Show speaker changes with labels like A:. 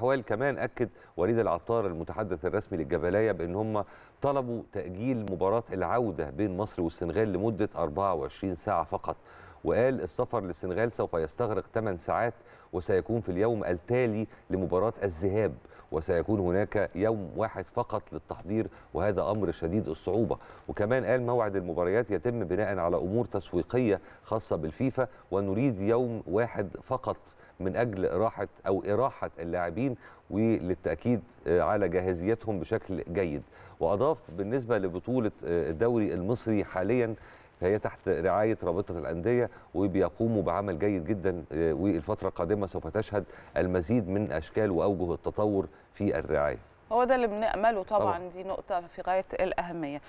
A: الاحوال كمان اكد وليد العطار المتحدث الرسمي للجبلايه بان هم طلبوا تاجيل مباراه العوده بين مصر والسنغال لمده 24 ساعه فقط وقال السفر للسنغال سوف يستغرق 8 ساعات وسيكون في اليوم التالي لمباراة الذهاب وسيكون هناك يوم واحد فقط للتحضير وهذا امر شديد الصعوبه وكمان قال موعد المباريات يتم بناء على امور تسويقيه خاصه بالفيفا ونريد يوم واحد فقط من اجل راحه او اراحه اللاعبين وللتاكيد آه، على جاهزيتهم بشكل جيد واضاف بالنسبه لبطوله آه، الدوري المصري حاليا فهي تحت رعايه رابطه الانديه وبيقوموا بعمل جيد جدا آه، والفتره القادمه سوف تشهد المزيد من اشكال واوجه التطور في الرعايه
B: هو ده اللي بنأمله طبعا, طبعا. دي نقطه في غايه الاهميه